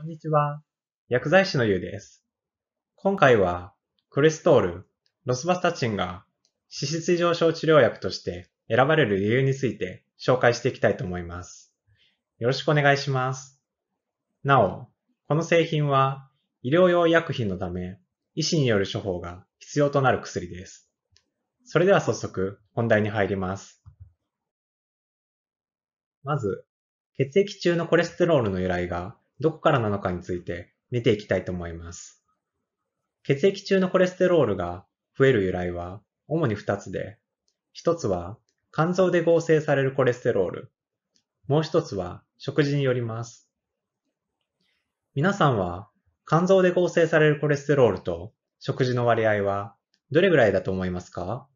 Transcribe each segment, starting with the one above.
こんにちは。薬剤師のゆうです。今回は、クレストール、ロスバスタチンが脂質異常症治療薬として選ばれる理由について紹介していきたいと思います。よろしくお願いします。なお、この製品は医療用医薬品のため、医師による処方が必要となる薬です。それでは早速本題に入ります。まず、血液中のコレステロールの由来がどこからなのかについて見ていきたいと思います。血液中のコレステロールが増える由来は主に2つで、1つは肝臓で合成されるコレステロール、もう1つは食事によります。皆さんは肝臓で合成されるコレステロールと食事の割合はどれぐらいだと思いますか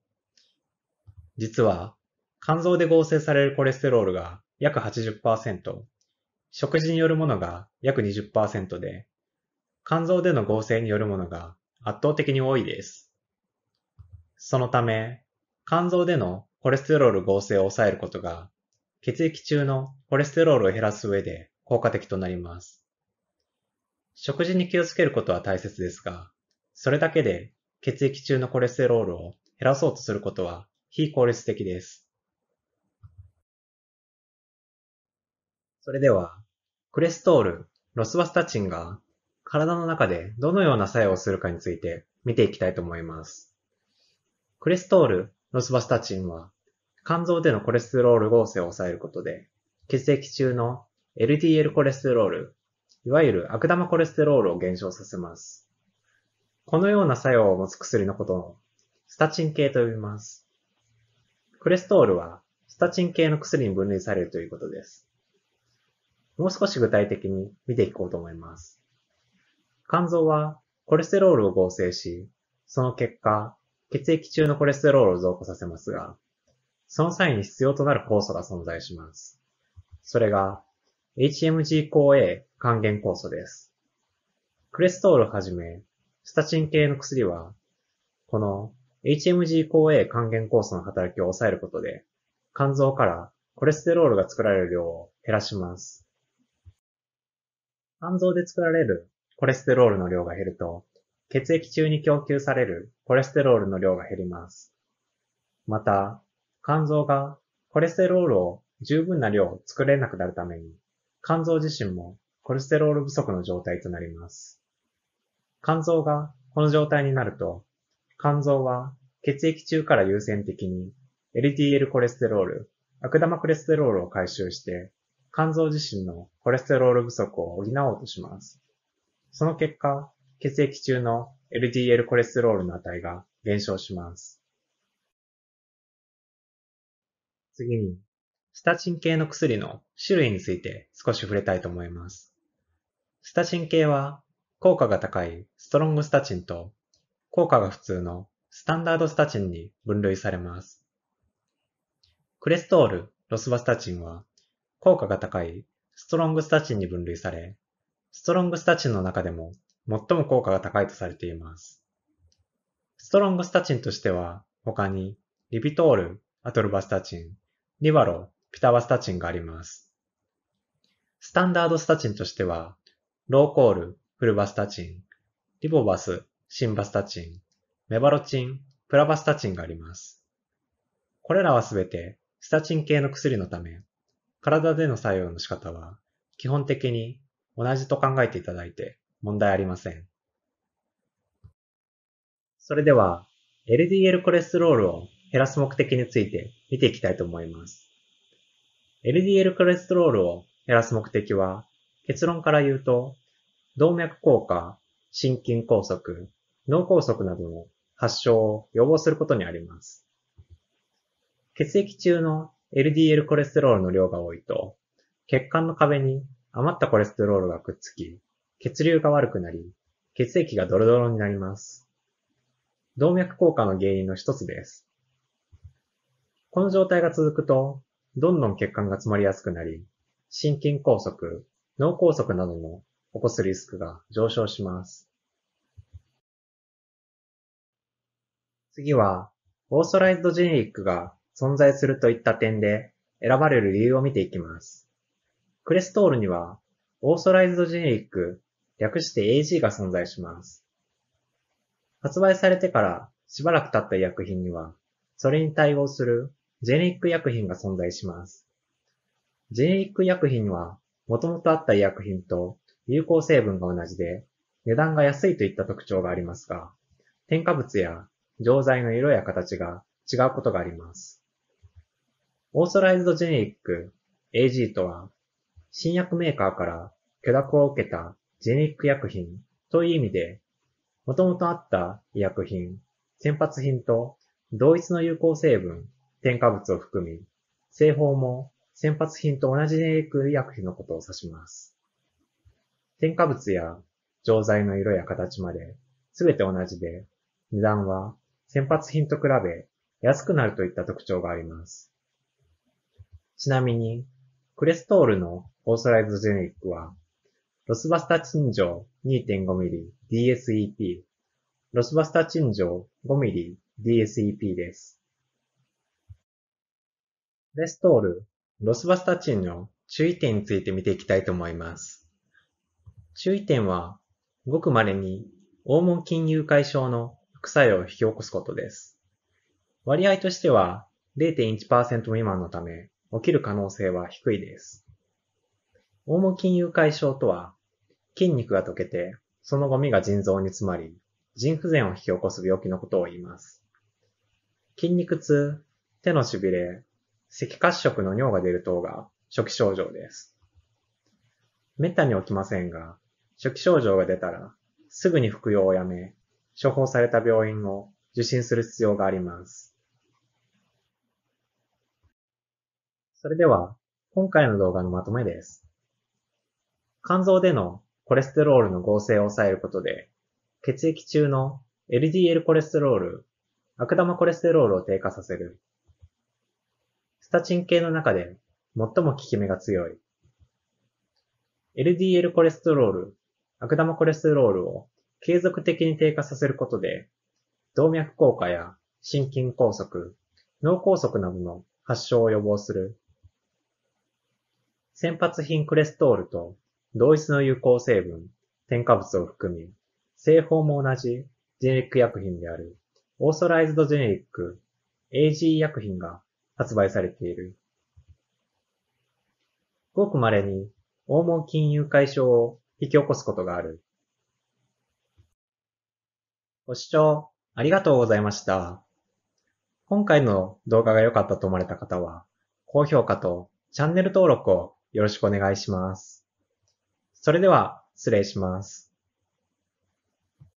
実は肝臓で合成されるコレステロールが約80%、食事によるものが約20%で、肝臓での合成によるものが圧倒的に多いです。そのため、肝臓でのコレステロール合成を抑えることが、血液中のコレステロールを減らす上で効果的となります。食事に気をつけることは大切ですが、それだけで血液中のコレステロールを減らそうとすることは非効率的です。それでは、コレストール、ロスバスタチンが体の中でどのような作用をするかについて見ていきたいと思います。コレストール、ロスバスタチンは肝臓でのコレステロール合成を抑えることで血液中の LDL コレステロール、いわゆる悪玉コレステロールを減少させます。このような作用を持つ薬のことをスタチン系と呼びます。コレストールはスタチン系の薬に分類されるということです。もう少し具体的に見ていこうと思います。肝臓はコレステロールを合成し、その結果、血液中のコレステロールを増加させますが、その際に必要となる酵素が存在します。それが HMG-CoA 還元酵素です。クレストールをはじめ、スタチン系の薬は、この HMG-CoA 還元酵素の働きを抑えることで、肝臓からコレステロールが作られる量を減らします。肝臓で作られるコレステロールの量が減ると、血液中に供給されるコレステロールの量が減ります。また、肝臓がコレステロールを十分な量作れなくなるために、肝臓自身もコレステロール不足の状態となります。肝臓がこの状態になると、肝臓は血液中から優先的に LDL コレステロール、悪玉コレステロールを回収して肝臓自身のコレステロール不足を補おうとします。その結果、血液中の LDL コレステロールの値が減少します。次に、スタチン系の薬の種類について少し触れたいと思います。スタチン系は効果が高いストロングスタチンと効果が普通のスタンダードスタチンに分類されます。クレストール、ロスバスタチンは効果が高いストロングスタチンに分類され、ストロングスタチンの中でも最も効果が高いとされています。ストロングスタチンとしては、他にリピトール、アトルバスタチン、リバロ、ピタバスタチンがあります。スタンダードスタチンとしては、ローコール、フルバスタチン、リボバス、シンバスタチン、メバロチン、プラバスタチンがあります。これらはすべてスタチン系の薬のため、体での作用の仕方は、基本的に同じと考えていただいて問題ありません。それでは、LDL コレステロールを減らす目的について見ていきたいと思います。LDL コレステロールを減らす目的は、結論から言うと、動脈硬化、心筋梗塞、脳梗塞などの発症を予防することにあります。血液中の LDL コレステロールの量が多いと、血管の壁に余ったコレステロールがくっつき、血流が悪くなり、血液がドロドロになります。動脈硬化の原因の一つです。この状態が続くと、どんどん血管が詰まりやすくなり、心筋梗塞、脳梗塞なども起こすリスクが上昇します。次は、オーソライズドジェネリックが存在するといった点で選ばれる理由を見ていきます。クレストールには、オーソライズドジェネリック、略して AG が存在します。発売されてからしばらく経った医薬品には、それに対応するジェネリック医薬品が存在します。ジェネリック医薬品は、もともとあった医薬品と有効成分が同じで、値段が安いといった特徴がありますが、添加物や錠剤の色や形が違うことがあります。オーソライズドジェネリック AG とは、新薬メーカーから許諾を受けたジェネリック薬品という意味で、もともとあった医薬品、先発品と同一の有効成分、添加物を含み、製法も先発品と同じジェネリック医薬品のことを指します。添加物や錠剤の色や形まで全て同じで、値段は先発品と比べ安くなるといった特徴があります。ちなみに、クレストールのオーソライズジェネリックは、ロスバスタチンジョ 2.5mmDSEP、ロスバスタチンジョ 5mmDSEP です。クレストール、ロスバスタチンの注意点について見ていきたいと思います。注意点は、ごく稀に、黄門金融解消の副作用を引き起こすことです。割合としては0.1%未満のため、起きる可能性は低いです。大も筋融解症とは、筋肉が溶けて、そのゴミが腎臓に詰まり、腎不全を引き起こす病気のことを言います。筋肉痛、手のしびれ、赤褐色の尿が出る等が初期症状です。滅多に起きませんが、初期症状が出たら、すぐに服用をやめ、処方された病院を受診する必要があります。それでは、今回の動画のまとめです。肝臓でのコレステロールの合成を抑えることで、血液中の LDL コレステロール、悪玉コレステロールを低下させる。スタチン系の中で最も効き目が強い。LDL コレステロール、悪玉コレステロールを継続的に低下させることで、動脈硬化や心筋梗塞、脳梗塞などの発症を予防する先発品クレストールと同一の有効成分、添加物を含み、製法も同じジェネリック薬品であるオーソライズドジェネリック AG 薬品が発売されている。ごく稀に黄門金融解消を引き起こすことがある。ご視聴ありがとうございました。今回の動画が良かったと思われた方は、高評価とチャンネル登録をよろしくお願いします。それでは、失礼します。